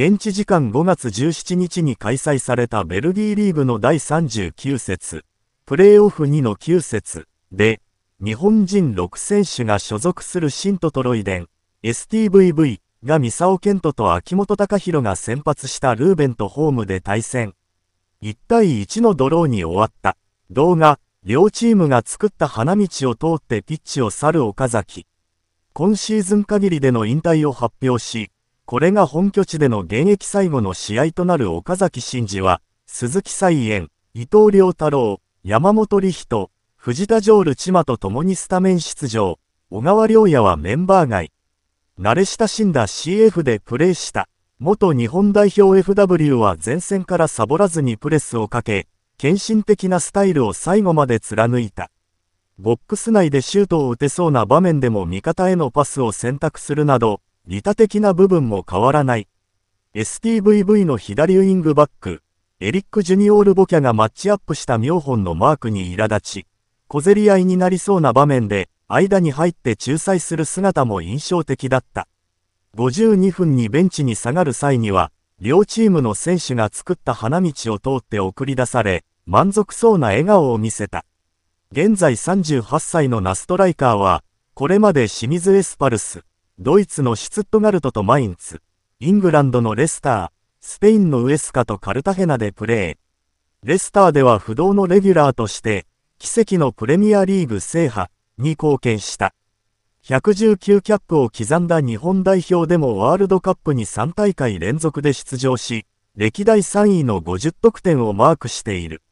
現地時間5月17日に開催されたベルギーリーグの第39節、プレーオフ2の9節で、日本人6選手が所属する新都トロイデン、STVV が三沢健人と秋元隆弘が先発したルーベンとホームで対戦。1対1のドローに終わった。動画、両チームが作った花道を通ってピッチを去る岡崎。今シーズン限りでの引退を発表し、これが本拠地での現役最後の試合となる岡崎慎司は、鈴木彩艶、伊藤良太郎、山本理人、藤田ジョール千葉と共にスタメン出場、小川良也はメンバー外。慣れ親しんだ CF でプレーした。元日本代表 FW は前線からサボらずにプレスをかけ、献身的なスタイルを最後まで貫いた。ボックス内でシュートを打てそうな場面でも味方へのパスを選択するなど、利他的な部分も変わらない。STVV の左ウィングバック、エリック・ジュニオール・ボキャがマッチアップした妙本のマークに苛立ち、小競り合いになりそうな場面で、間に入って仲裁する姿も印象的だった。52分にベンチに下がる際には、両チームの選手が作った花道を通って送り出され、満足そうな笑顔を見せた。現在38歳のナストライカーは、これまで清水エスパルス、ドイツのシュツットガルトとマインツ、イングランドのレスター、スペインのウエスカとカルタヘナでプレー。レスターでは不動のレギュラーとして、奇跡のプレミアリーグ制覇に貢献した。119キャップを刻んだ日本代表でもワールドカップに3大会連続で出場し、歴代3位の50得点をマークしている。